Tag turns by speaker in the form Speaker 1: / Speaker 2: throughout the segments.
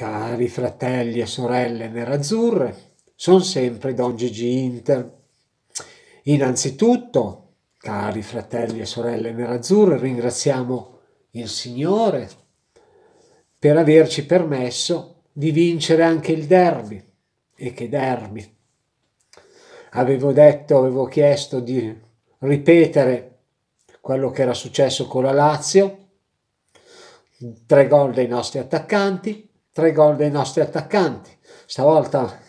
Speaker 1: Cari fratelli e sorelle nerazzurre, sono sempre Don Gigi Inter. Innanzitutto, cari fratelli e sorelle nerazzurre, ringraziamo il Signore per averci permesso di vincere anche il derby. E che derby! Avevo detto, avevo chiesto di ripetere quello che era successo con la Lazio, tre gol dei nostri attaccanti, tre gol dei nostri attaccanti, stavolta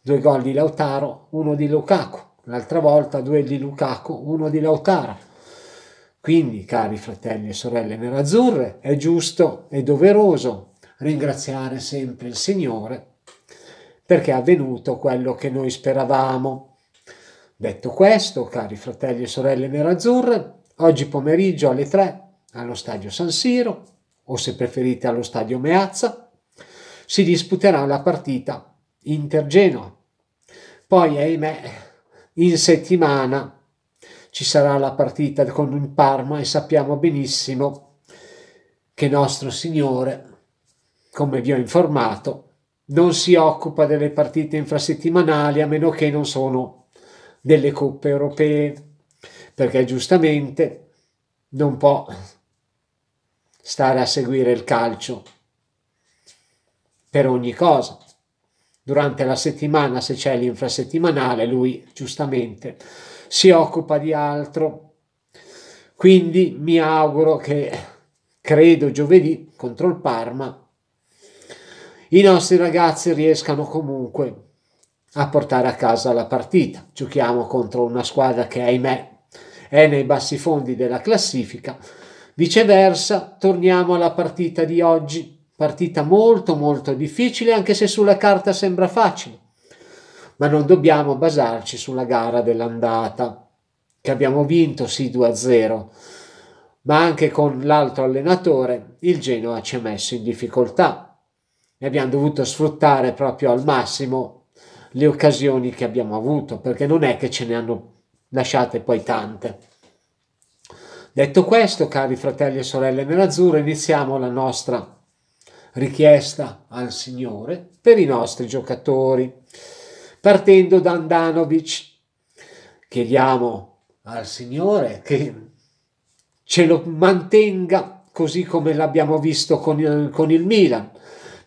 Speaker 1: due gol di Lautaro, uno di Lukaku, l'altra volta due di Lukaku, uno di Lautaro. Quindi, cari fratelli e sorelle nerazzurre, è giusto e doveroso ringraziare sempre il Signore perché è avvenuto quello che noi speravamo. Detto questo, cari fratelli e sorelle nerazzurre, oggi pomeriggio alle 3 allo stadio San Siro o se preferite allo stadio Meazza si disputerà la partita Inter-Genoa. Poi, ahimè, in settimana ci sarà la partita con il Parma e sappiamo benissimo che nostro Signore, come vi ho informato, non si occupa delle partite infrasettimanali a meno che non sono delle coppe europee, perché giustamente non può stare a seguire il calcio per ogni cosa. Durante la settimana, se c'è l'infrasettimanale, lui giustamente si occupa di altro. Quindi mi auguro che, credo giovedì, contro il Parma, i nostri ragazzi riescano comunque a portare a casa la partita. Giochiamo contro una squadra che, ahimè, è nei bassi fondi della classifica. Viceversa, torniamo alla partita di oggi Partita molto molto difficile anche se sulla carta sembra facile, ma non dobbiamo basarci sulla gara dell'andata che abbiamo vinto sì 2-0, ma anche con l'altro allenatore il Genoa ci ha messo in difficoltà e abbiamo dovuto sfruttare proprio al massimo le occasioni che abbiamo avuto perché non è che ce ne hanno lasciate poi tante. Detto questo, cari fratelli e sorelle nell'azzurro, iniziamo la nostra richiesta al Signore per i nostri giocatori. Partendo da Andanovic, chiediamo al Signore che ce lo mantenga così come l'abbiamo visto con, con il Milan,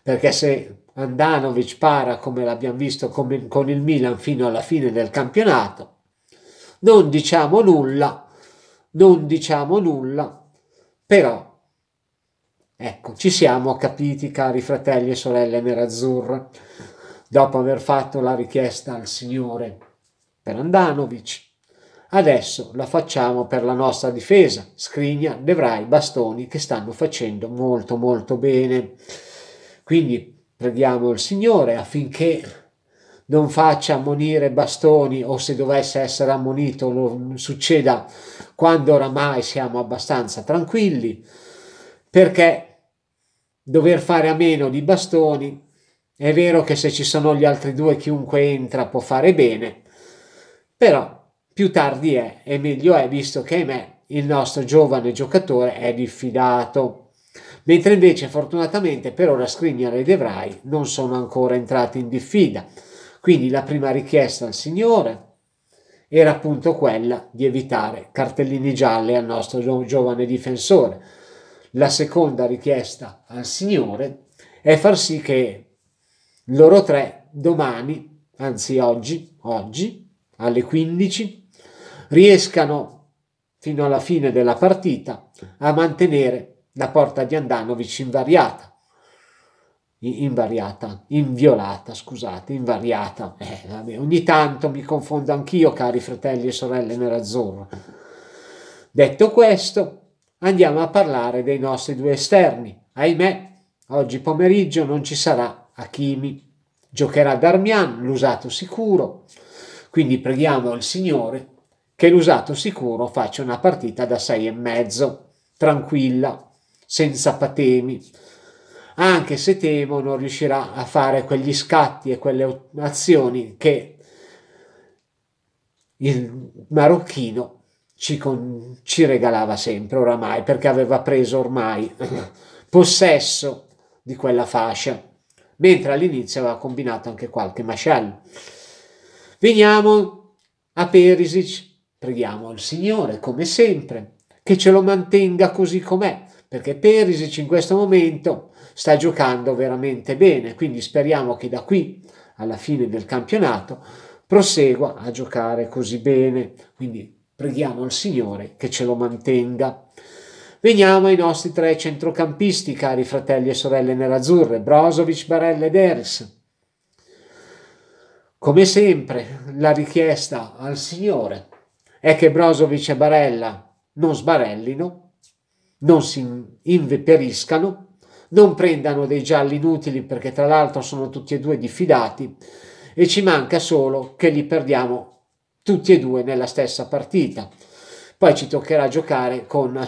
Speaker 1: perché se Andanovic para come l'abbiamo visto con, con il Milan fino alla fine del campionato, non diciamo nulla, non diciamo nulla, però Ecco, ci siamo capiti, cari fratelli e sorelle nerazzurra, dopo aver fatto la richiesta al Signore per Andanovic. Adesso la facciamo per la nostra difesa, scrigna, devrai, bastoni che stanno facendo molto molto bene. Quindi preghiamo il Signore affinché non faccia ammonire bastoni o se dovesse essere ammonito lo succeda quando oramai siamo abbastanza tranquilli perché dover fare a meno di bastoni. È vero che se ci sono gli altri due chiunque entra può fare bene, però più tardi è e meglio è visto che ahimè il nostro giovane giocatore è diffidato. Mentre invece fortunatamente per ora Skriniar e Devrai non sono ancora entrati in diffida. Quindi la prima richiesta al signore era appunto quella di evitare cartellini gialli al nostro giovane difensore la seconda richiesta al Signore è far sì che loro tre domani, anzi oggi, oggi alle 15, riescano fino alla fine della partita a mantenere la porta di Andanovic invariata. Invariata, inviolata, scusate, invariata. Eh, vabbè, ogni tanto mi confondo anch'io, cari fratelli e sorelle nerazzurro. Detto questo, andiamo a parlare dei nostri due esterni. Ahimè, oggi pomeriggio non ci sarà Hakimi. Giocherà Darmian, l'usato sicuro. Quindi preghiamo il Signore che l'usato sicuro faccia una partita da sei e mezzo, tranquilla, senza patemi. Anche se temo non riuscirà a fare quegli scatti e quelle azioni che il marocchino ci, con, ci regalava sempre oramai perché aveva preso ormai possesso di quella fascia, mentre all'inizio aveva combinato anche qualche masciallo. Veniamo a Perisic, preghiamo al Signore come sempre che ce lo mantenga così com'è, perché Perisic in questo momento sta giocando veramente bene, quindi speriamo che da qui alla fine del campionato prosegua a giocare così bene, quindi Preghiamo al Signore che ce lo mantenga. Veniamo ai nostri tre centrocampisti, cari fratelli e sorelle nerazzurre, Brozovic, Barella ed Eris. Come sempre, la richiesta al Signore è che Brozovic e Barella non sbarellino, non si inveperiscano, non prendano dei gialli inutili perché tra l'altro sono tutti e due diffidati e ci manca solo che li perdiamo tutti e due nella stessa partita. Poi ci toccherà giocare con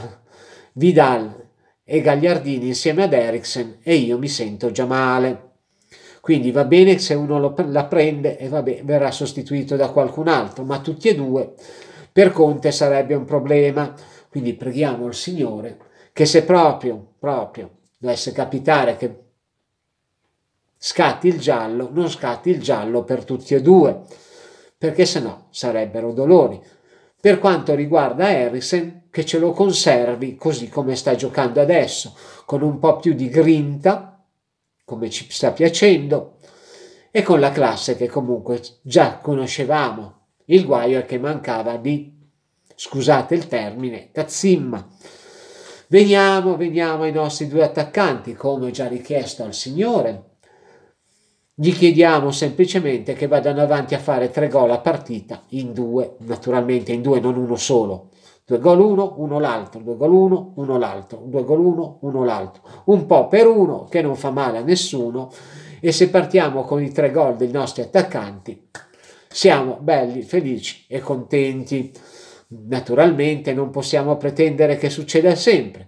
Speaker 1: Vidal e Gagliardini insieme ad Eriksen e io mi sento già male. Quindi va bene se uno lo, la prende e vabbè, verrà sostituito da qualcun altro, ma tutti e due per Conte sarebbe un problema. Quindi preghiamo il Signore che se proprio, proprio dovesse capitare che scatti il giallo, non scatti il giallo per tutti e due perché sennò sarebbero dolori. Per quanto riguarda Harrison, che ce lo conservi così come sta giocando adesso, con un po' più di grinta, come ci sta piacendo, e con la classe che comunque già conoscevamo. Il guaio è che mancava di, scusate il termine, cazzimma. Veniamo, veniamo ai nostri due attaccanti, come già richiesto al Signore. Gli chiediamo semplicemente che vadano avanti a fare tre gol a partita in due, naturalmente in due, non uno solo. Due gol uno, uno l'altro, due gol uno, uno l'altro, due gol uno, uno l'altro. Un po' per uno che non fa male a nessuno e se partiamo con i tre gol dei nostri attaccanti siamo belli, felici e contenti. Naturalmente non possiamo pretendere che succeda sempre,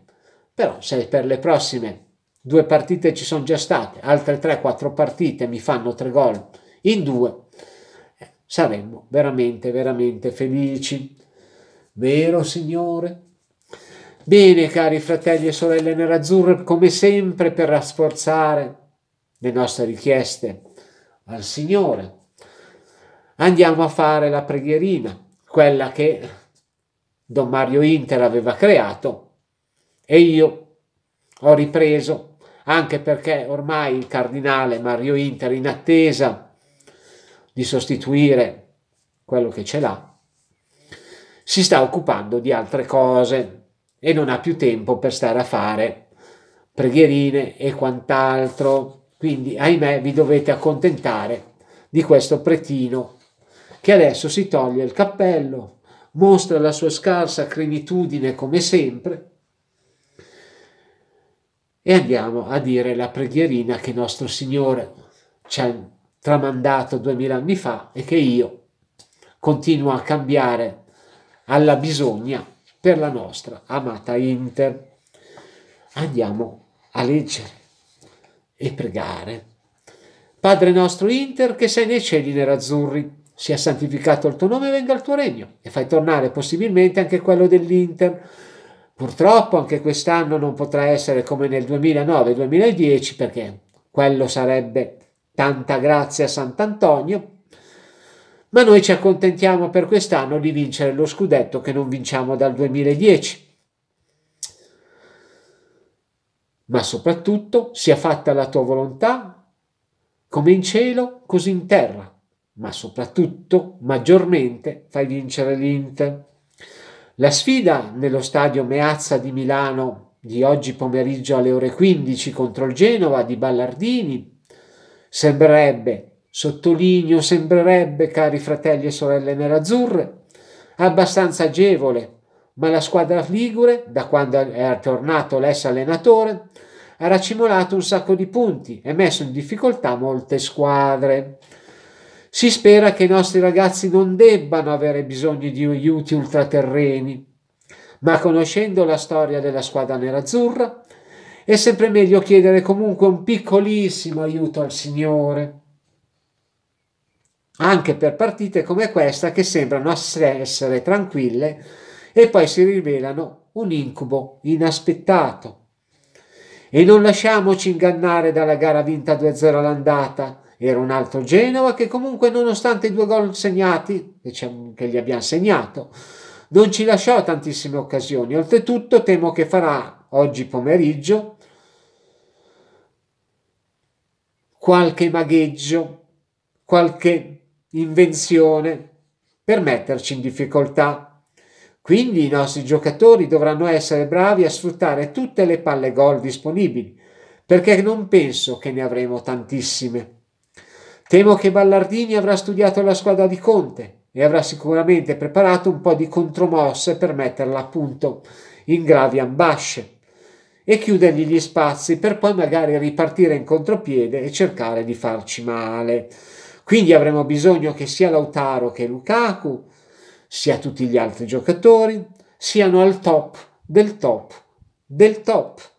Speaker 1: però se per le prossime due partite ci sono già state, altre 3-4 partite mi fanno tre gol in due, eh, saremmo veramente, veramente felici. Vero Signore? Bene, cari fratelli e sorelle nerazzurre, come sempre per rafforzare le nostre richieste al Signore, andiamo a fare la preghierina, quella che Don Mario Inter aveva creato e io ho ripreso anche perché ormai il cardinale Mario Inter, in attesa di sostituire quello che ce l'ha, si sta occupando di altre cose e non ha più tempo per stare a fare preghierine e quant'altro. Quindi, ahimè, vi dovete accontentare di questo pretino che adesso si toglie il cappello, mostra la sua scarsa crenitudine come sempre e andiamo a dire la preghierina che nostro Signore ci ha tramandato duemila anni fa e che io continuo a cambiare alla bisogna per la nostra amata Inter. Andiamo a leggere e pregare. Padre nostro Inter, che sei nei cieli nerazzurri, sia santificato il tuo nome e venga il tuo regno, e fai tornare possibilmente anche quello dell'Inter Purtroppo anche quest'anno non potrà essere come nel 2009-2010 perché quello sarebbe tanta grazia a Sant'Antonio, ma noi ci accontentiamo per quest'anno di vincere lo scudetto che non vinciamo dal 2010. Ma soprattutto sia fatta la tua volontà, come in cielo, così in terra, ma soprattutto maggiormente fai vincere l'Inter. La sfida nello stadio Meazza di Milano di oggi pomeriggio alle ore 15 contro il Genova di Ballardini sembrerebbe, sottolineo sembrerebbe, cari fratelli e sorelle nerazzurre, abbastanza agevole, ma la squadra ligure, da quando è tornato l'ex allenatore, ha racimolato un sacco di punti e messo in difficoltà molte squadre. Si spera che i nostri ragazzi non debbano avere bisogno di aiuti ultraterreni, ma conoscendo la storia della squadra nerazzurra, è sempre meglio chiedere comunque un piccolissimo aiuto al Signore. Anche per partite come questa che sembrano essere tranquille e poi si rivelano un incubo inaspettato. E non lasciamoci ingannare dalla gara vinta 2-0 all'andata, era un altro Genova che comunque nonostante i due gol segnati, diciamo che gli abbiamo segnato, non ci lasciò tantissime occasioni. Oltretutto temo che farà oggi pomeriggio qualche magheggio, qualche invenzione per metterci in difficoltà. Quindi i nostri giocatori dovranno essere bravi a sfruttare tutte le palle gol disponibili, perché non penso che ne avremo tantissime. Temo che Ballardini avrà studiato la squadra di Conte e avrà sicuramente preparato un po' di contromosse per metterla appunto in gravi ambasce e chiudergli gli spazi per poi magari ripartire in contropiede e cercare di farci male. Quindi avremo bisogno che sia Lautaro che Lukaku, sia tutti gli altri giocatori, siano al top del top del top.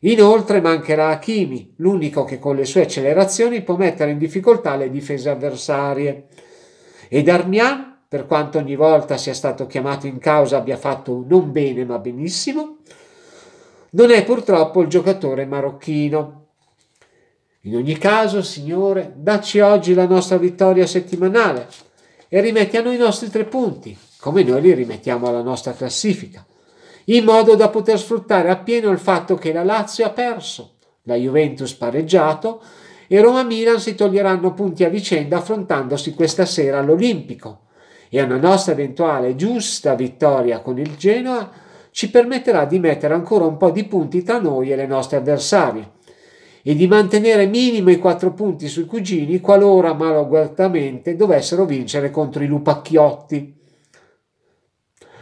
Speaker 1: Inoltre mancherà Hakimi, l'unico che con le sue accelerazioni può mettere in difficoltà le difese avversarie. E Darmian, per quanto ogni volta sia stato chiamato in causa abbia fatto non bene ma benissimo, non è purtroppo il giocatore marocchino. In ogni caso, Signore, dacci oggi la nostra vittoria settimanale e rimetti a noi i nostri tre punti, come noi li rimettiamo alla nostra classifica in modo da poter sfruttare appieno il fatto che la Lazio ha perso, la Juventus pareggiato e Roma-Milan si toglieranno punti a vicenda affrontandosi questa sera all'Olimpico e una nostra eventuale giusta vittoria con il Genoa ci permetterà di mettere ancora un po' di punti tra noi e le nostre avversarie e di mantenere minimo i quattro punti sui cugini qualora malauguratamente dovessero vincere contro i Lupacchiotti.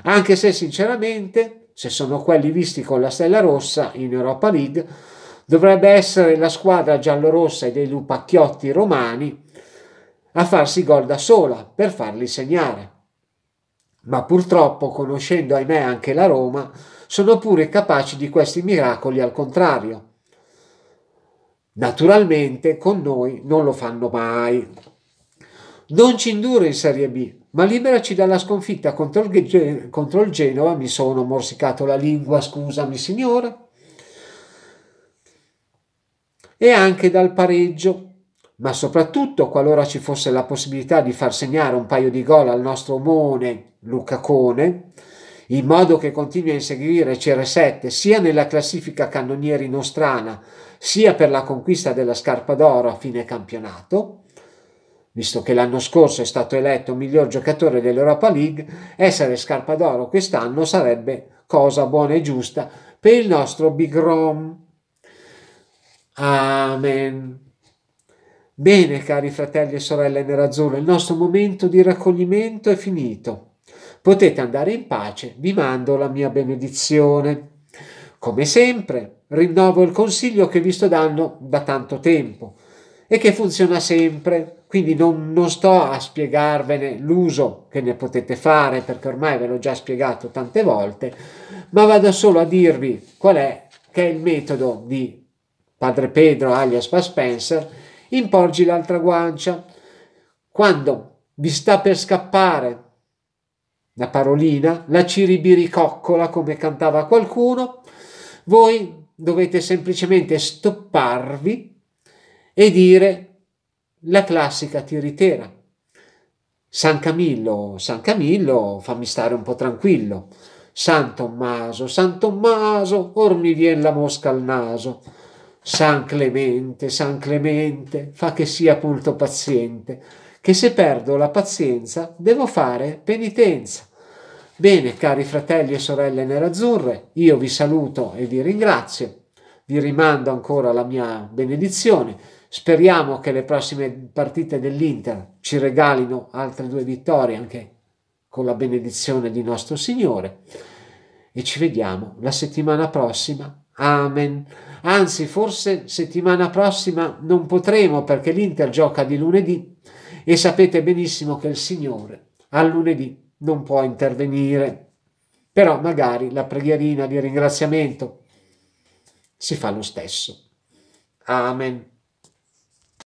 Speaker 1: Anche se sinceramente se sono quelli visti con la stella rossa in Europa League, dovrebbe essere la squadra giallorossa e dei lupacchiotti romani a farsi gol da sola per farli segnare. Ma purtroppo, conoscendo ahimè anche la Roma, sono pure capaci di questi miracoli al contrario. Naturalmente con noi non lo fanno mai. Non ci indurre in Serie B, ma liberaci dalla sconfitta contro il, contro il Genova, mi sono morsicato la lingua, scusami signore, e anche dal pareggio, ma soprattutto qualora ci fosse la possibilità di far segnare un paio di gol al nostro omone Luca Cone, in modo che continui a inseguire CR7 sia nella classifica cannonieri nostrana, sia per la conquista della scarpa d'oro a fine campionato, visto che l'anno scorso è stato eletto miglior giocatore dell'Europa League, essere scarpa d'oro quest'anno sarebbe cosa buona e giusta per il nostro Big Rom. Amen. Bene, cari fratelli e sorelle nerazzurre, il nostro momento di raccoglimento è finito. Potete andare in pace, vi mando la mia benedizione. Come sempre, rinnovo il consiglio che vi sto dando da tanto tempo e che funziona sempre. Quindi non, non sto a spiegarvene l'uso che ne potete fare perché ormai ve l'ho già spiegato tante volte, ma vado solo a dirvi qual è che è il metodo di padre Pedro alias Fa Spencer, imporgi l'altra guancia. Quando vi sta per scappare la parolina, la ciribiricoccola come cantava qualcuno, voi dovete semplicemente stopparvi e dire la classica tiritera. San Camillo, San Camillo, fammi stare un po' tranquillo. San Tommaso, San Tommaso, or mi vien la mosca al naso. San Clemente, San Clemente, fa che sia punto paziente, che se perdo la pazienza devo fare penitenza. Bene, cari fratelli e sorelle nerazzurre, io vi saluto e vi ringrazio. Vi rimando ancora la mia benedizione Speriamo che le prossime partite dell'Inter ci regalino altre due vittorie anche con la benedizione di nostro Signore e ci vediamo la settimana prossima. Amen. Anzi, forse settimana prossima non potremo perché l'Inter gioca di lunedì e sapete benissimo che il Signore a lunedì non può intervenire. Però magari la preghierina di ringraziamento si fa lo stesso. Amen.